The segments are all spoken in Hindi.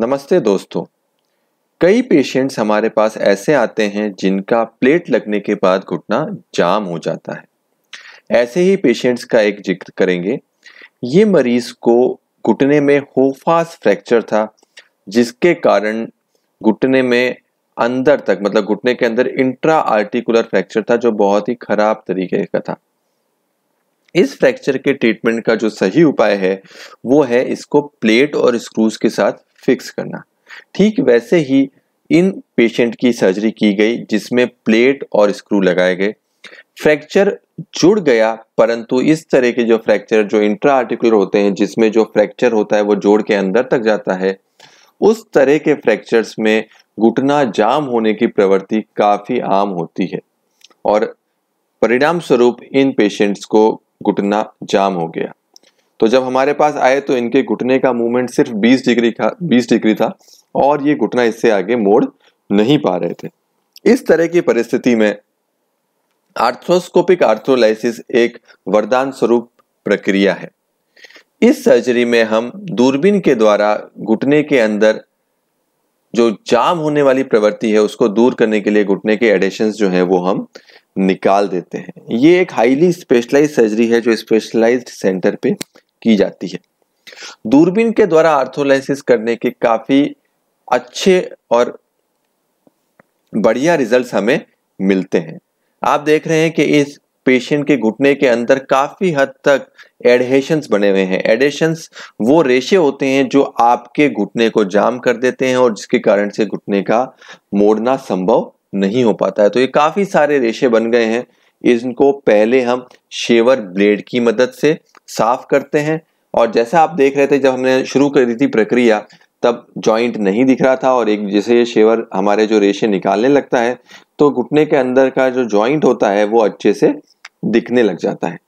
नमस्ते दोस्तों कई पेशेंट्स हमारे पास ऐसे आते हैं जिनका प्लेट लगने के बाद घुटना जाम हो जाता है ऐसे ही पेशेंट्स का एक जिक्र करेंगे ये मरीज को घुटने में होफास फ्रैक्चर था जिसके कारण घुटने में अंदर तक मतलब घुटने के अंदर इंट्रा आर्टिकुलर फ्रैक्चर था जो बहुत ही खराब तरीके का था इस फ्रैक्चर के ट्रीटमेंट का जो सही उपाय है वो है इसको प्लेट और स्क्रूज के साथ फिक्स करना ठीक वैसे ही इन पेशेंट की सर्जरी की गई जिसमें प्लेट और स्क्रू लगाए गए फ्रैक्चर जुड़ गया परंतु इस तरह के जो फ्रैक्चर जो इंट्रा आर्टिकुलर होते हैं जिसमें जो फ्रैक्चर होता है वो जोड़ के अंदर तक जाता है उस तरह के फ्रैक्चर्स में घुटना जाम होने की प्रवृत्ति काफ़ी आम होती है और परिणाम स्वरूप इन पेशेंट्स को घुटना जाम हो गया तो जब हमारे पास आए तो इनके घुटने का मूवमेंट सिर्फ 20 डिग्री का 20 डिग्री था और ये घुटना इससे आगे मोड़ नहीं पा रहे थे इस तरह की परिस्थिति में आर्थोस्कोपिक आर्थ्रोलाइसिस एक वरदान स्वरूप प्रक्रिया है इस सर्जरी में हम दूरबीन के द्वारा घुटने के अंदर जो जाम होने वाली प्रवृत्ति है उसको दूर करने के लिए घुटने के एडेशन जो है वो हम निकाल देते हैं ये एक हाईली स्पेशलाइज सर्जरी है जो स्पेशलाइज्ड सेंटर पे की जाती है दूरबीन के द्वारा आर्थोलाइसिस करने के काफ़ी अच्छे और बढ़िया रिजल्ट्स हमें मिलते हैं आप देख रहे हैं कि इस पेशेंट के घुटने के अंदर काफ़ी हद तक एडहेशंस बने हुए हैं एडहेशंस वो रेशे होते हैं जो आपके घुटने को जाम कर देते हैं और जिसके कारण से घुटने का मोड़ना संभव नहीं हो पाता है तो ये काफ़ी सारे रेशे बन गए हैं इनको पहले हम शेवर ब्लेड की मदद से साफ करते हैं और जैसा आप देख रहे थे जब हमने शुरू कर दी थी प्रक्रिया तब जॉइंट नहीं दिख रहा था और एक जैसे ये शेवर हमारे जो रेशे निकालने लगता है तो घुटने के अंदर का जो जॉइंट होता है वो अच्छे से दिखने लग जाता है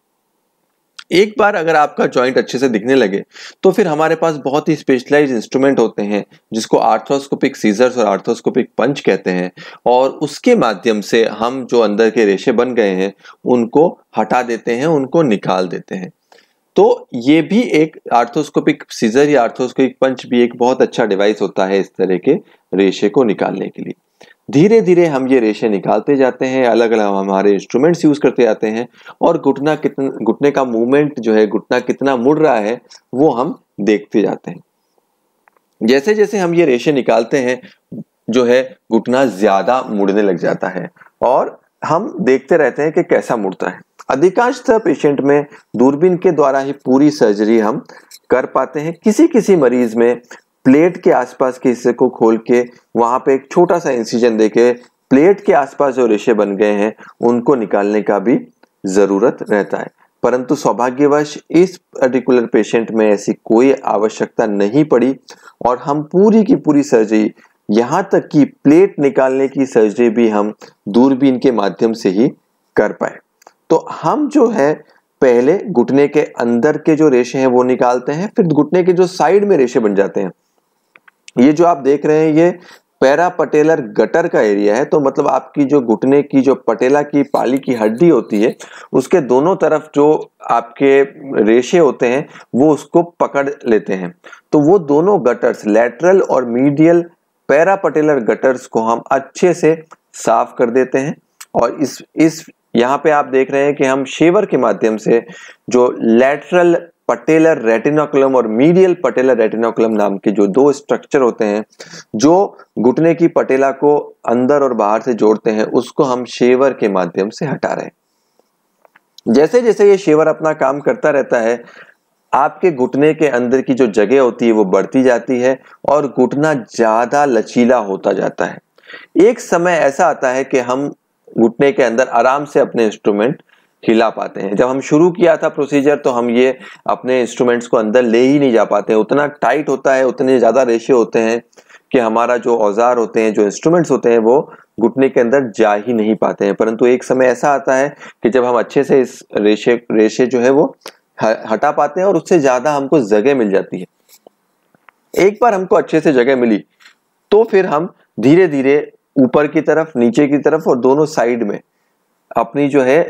एक बार अगर आपका जॉइंट अच्छे से दिखने लगे तो फिर हमारे पास बहुत ही स्पेशलाइज इंस्ट्रूमेंट होते हैं जिसको आर्थोस्कोपिक सीजर्स और आर्थोस्कोपिक पंच कहते हैं और उसके माध्यम से हम जो अंदर के रेशे बन गए हैं उनको हटा देते हैं उनको निकाल देते हैं तो ये भी एक आर्थोस्कोपिक सीजर या आर्थोस्कोपिक पंच भी एक बहुत अच्छा डिवाइस होता है इस तरह के रेशे को निकालने के लिए धीरे धीरे हम ये रेशे निकालते जाते हैं अलग अलग हमारे इंस्ट्रूमेंट्स यूज़ करते जाते हैं और घुटना कितना घुटने का मूवमेंट जो है घुटना कितना मुड़ रहा है वो हम देखते जाते हैं जैसे जैसे हम ये रेशे निकालते हैं जो है घुटना ज़्यादा मुड़ने लग जाता है और हम देखते रहते हैं कि कैसा मुड़ता है अधिकांशतः पेशेंट में दूरबीन के द्वारा ही पूरी सर्जरी हम कर पाते हैं किसी किसी मरीज में प्लेट के आसपास के हिस्से को खोल के वहां पे एक छोटा सा इंसिजन देके प्लेट के आसपास जो रेशे बन गए हैं उनको निकालने का भी जरूरत रहता है परंतु सौभाग्यवश इस पर्टिकुलर पेशेंट में ऐसी कोई आवश्यकता नहीं पड़ी और हम पूरी की पूरी सर्जरी यहाँ तक कि प्लेट निकालने की सर्जरी भी हम दूरबीन के माध्यम से ही कर पाए तो हम जो है पहले घुटने के अंदर के जो रेशे हैं वो निकालते हैं फिर घुटने के जो साइड में रेशे बन जाते हैं ये जो आप देख रहे हैं ये पैरा पटेलर गटर का एरिया है तो मतलब आपकी जो घुटने की जो पटेला की पाली की हड्डी होती है उसके दोनों तरफ जो आपके रेशे होते हैं वो उसको पकड़ लेते हैं तो वो दोनों गटर्स लेटरल और मीडियल पैरा पटेलर गटर्स को हम अच्छे से साफ कर देते हैं और इस इस यहाँ पे आप देख रहे हैं कि हम शेवर के माध्यम से जो लेटरल पटेलर रेटिनोकुलम और मीडियल पटेलर रेटिनोकुलम नाम के जो दो स्ट्रक्चर होते हैं जो घुटने की पटेला को अंदर और बाहर से जोड़ते हैं उसको हम शेवर के माध्यम से हटा रहे हैं जैसे जैसे ये शेवर अपना काम करता रहता है आपके घुटने के अंदर की जो जगह होती है वो बढ़ती जाती है और घुटना ज़्यादा लचीला होता जाता है एक समय ऐसा आता है कि हम घुटने के अंदर आराम से अपने इंस्ट्रूमेंट हिला पाते हैं जब हम शुरू किया था प्रोसीजर तो हम ये अपने इंस्ट्रूमेंट्स को अंदर ले ही नहीं जा पाते हैं उतना टाइट होता है उतने ज़्यादा रेशे होते हैं कि हमारा जो औजार होते हैं जो इंस्ट्रूमेंट्स होते हैं वो घुटने के अंदर जा ही नहीं पाते हैं परंतु एक समय ऐसा आता है कि जब हम अच्छे से इस रेशे रेशे जो है वो हटा पाते हैं और उससे ज़्यादा हमको जगह मिल जाती है एक बार हमको अच्छे से जगह मिली तो फिर हम धीरे धीरे ऊपर की तरफ नीचे की तरफ और दोनों साइड में अपनी जो है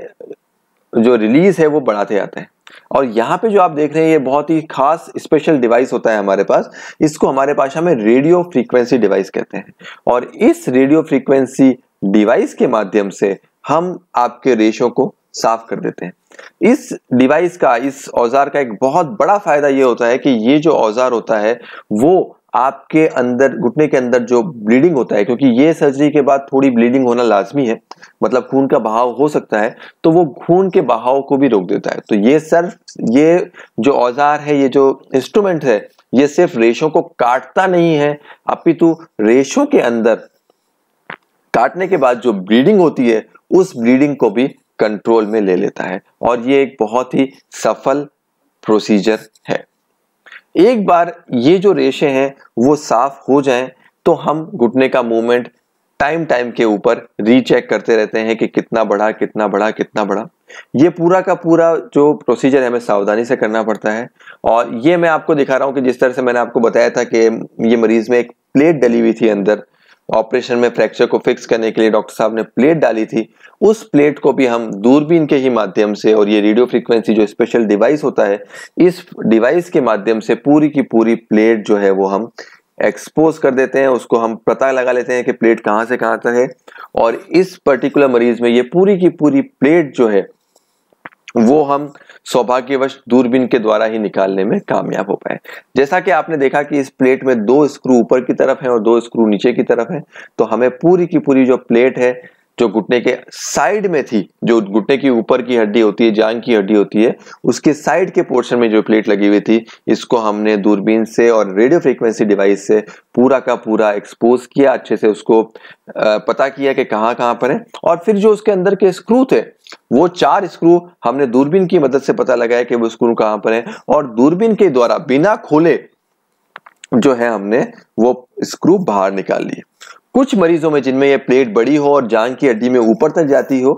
जो रिलीज है वो बढ़ाते जाते हैं और यहाँ पे जो आप देख रहे हैं ये बहुत ही खास स्पेशल डिवाइस होता है हमारे पास इसको हमारे भाषा में रेडियो फ्रीक्वेंसी डिवाइस कहते हैं और इस रेडियो फ्रीक्वेंसी डिवाइस के माध्यम से हम आपके रेशों को साफ कर देते हैं इस डिवाइस का इस औजार का एक बहुत बड़ा फायदा ये होता है कि ये जो औजार होता है वो आपके अंदर घुटने के अंदर जो ब्लीडिंग होता है क्योंकि ये सर्जरी के बाद थोड़ी ब्लीडिंग होना लाजमी है मतलब खून का बहाव हो सकता है तो वो खून के बहाव को भी रोक देता है तो ये सर ये जो औजार है ये जो इंस्ट्रूमेंट है ये सिर्फ रेशों को काटता नहीं है अपितु रेशों के अंदर काटने के बाद जो ब्लीडिंग होती है उस ब्लीडिंग को भी कंट्रोल में ले लेता है और ये एक बहुत ही सफल प्रोसीजर है एक बार ये जो रेशे हैं वो साफ हो जाएं तो हम घुटने का मूवमेंट टाइम टाइम के ऊपर रीचेक करते रहते हैं कि कितना बढ़ा कितना बढ़ा कितना बढ़ा ये पूरा का पूरा जो प्रोसीजर है हमें सावधानी से करना पड़ता है और ये मैं आपको दिखा रहा हूं कि जिस तरह से मैंने आपको बताया था कि ये मरीज में एक प्लेट डली हुई थी अंदर ऑपरेशन में फ्रैक्चर को फिक्स करने के लिए डॉक्टर साहब ने प्लेट डाली थी उस प्लेट को भी हम दूरबीन के ही माध्यम से और ये रेडियो फ्रीक्वेंसी जो स्पेशल डिवाइस होता है इस डिवाइस के माध्यम से पूरी की पूरी प्लेट जो है वो हम एक्सपोज कर देते हैं उसको हम पता लगा लेते हैं कि प्लेट कहाँ से कहाँ तक है और इस पर्टिकुलर मरीज में ये पूरी की पूरी प्लेट जो है वो हम सौभाग्यवश दूरबीन के द्वारा ही निकालने में कामयाब हो पाए जैसा कि आपने देखा कि इस प्लेट में दो स्क्रू ऊपर की तरफ है और दो स्क्रू नीचे की तरफ है तो हमें पूरी की पूरी जो प्लेट है जो घुटने के साइड में थी जो घुटने की ऊपर की हड्डी होती है जांग की हड्डी होती है उसके साइड के पोर्शन में जो प्लेट लगी हुई थी इसको हमने दूरबीन से और रेडियो फ्रिक्वेंसी डिवाइस से पूरा का पूरा एक्सपोज किया अच्छे से उसको पता किया कि कहाँ कहाँ पर है और फिर जो उसके अंदर के स्क्रू थे वो चार स्क्रू हमने दूरबीन की मदद से पता लगाया कि वो स्क्रू कहाँ पर है और दूरबीन के द्वारा बिना खोले जो है हमने वो स्क्रू बाहर निकाल लिया कुछ मरीजों में जिनमें यह प्लेट बड़ी हो और जांग की हड्डी में ऊपर तक जाती हो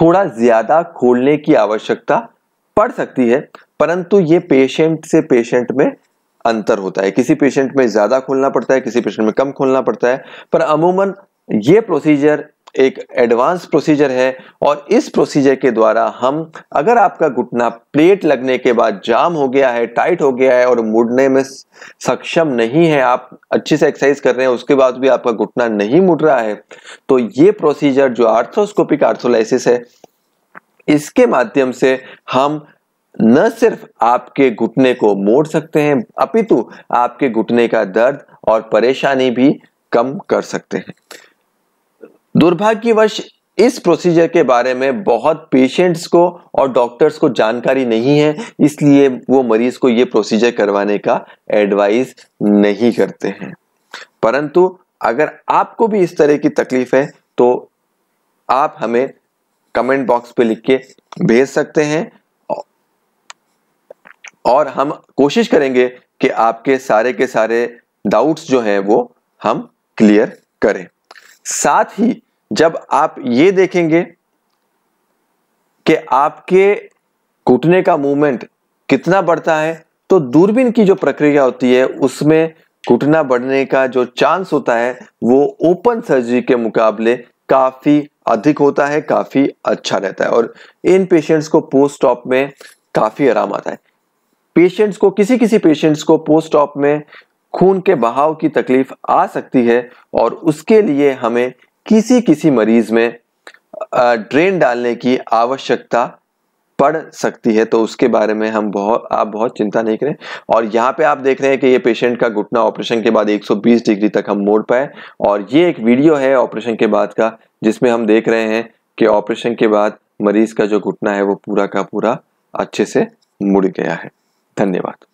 थोड़ा ज्यादा खोलने की आवश्यकता पड़ सकती है परंतु ये पेशेंट से पेशेंट में अंतर होता है किसी पेशेंट में ज्यादा खोलना पड़ता है किसी पेशेंट में कम खोलना पड़ता है पर अमूमन ये प्रोसीजर एक एडवांस प्रोसीजर है और इस प्रोसीजर के द्वारा हम अगर आपका घुटना प्लेट लगने के बाद जाम हो गया है टाइट हो गया है और मुड़ने में सक्षम नहीं है आप अच्छे से एक्सरसाइज कर रहे हैं उसके बाद भी आपका घुटना नहीं मुड़ रहा है तो ये प्रोसीजर जो आर्थोस्कोपिक आर्थोलाइसिस है इसके माध्यम से हम न सिर्फ आपके घुटने को मोड़ सकते हैं अपितु आपके घुटने का दर्द और परेशानी भी कम कर सकते हैं दुर्भाग्यवश इस प्रोसीजर के बारे में बहुत पेशेंट्स को और डॉक्टर्स को जानकारी नहीं है इसलिए वो मरीज को ये प्रोसीजर करवाने का एडवाइस नहीं करते हैं परंतु अगर आपको भी इस तरह की तकलीफ है तो आप हमें कमेंट बॉक्स पे लिख के भेज सकते हैं और हम कोशिश करेंगे कि आपके सारे के सारे डाउट्स जो हैं वो हम क्लियर करें साथ ही जब आप ये देखेंगे कि आपके घुटने का मूवमेंट कितना बढ़ता है तो दूरबीन की जो प्रक्रिया होती है उसमें घुटना बढ़ने का जो चांस होता है वो ओपन सर्जरी के मुकाबले काफ़ी अधिक होता है काफ़ी अच्छा रहता है और इन पेशेंट्स को पोस्ट ऑप में काफ़ी आराम आता है पेशेंट्स को किसी किसी पेशेंट्स को पोस्ट ऑप में खून के बहाव की तकलीफ आ सकती है और उसके लिए हमें किसी किसी मरीज में ड्रेन डालने की आवश्यकता पड़ सकती है तो उसके बारे में हम बहुत आप बहुत चिंता नहीं करें और यहाँ पे आप देख रहे हैं कि ये पेशेंट का घुटना ऑपरेशन के बाद 120 डिग्री तक हम मोड़ पाए और ये एक वीडियो है ऑपरेशन के बाद का जिसमें हम देख रहे हैं कि ऑपरेशन के बाद मरीज का जो घुटना है वो पूरा का पूरा अच्छे से मुड़ गया है धन्यवाद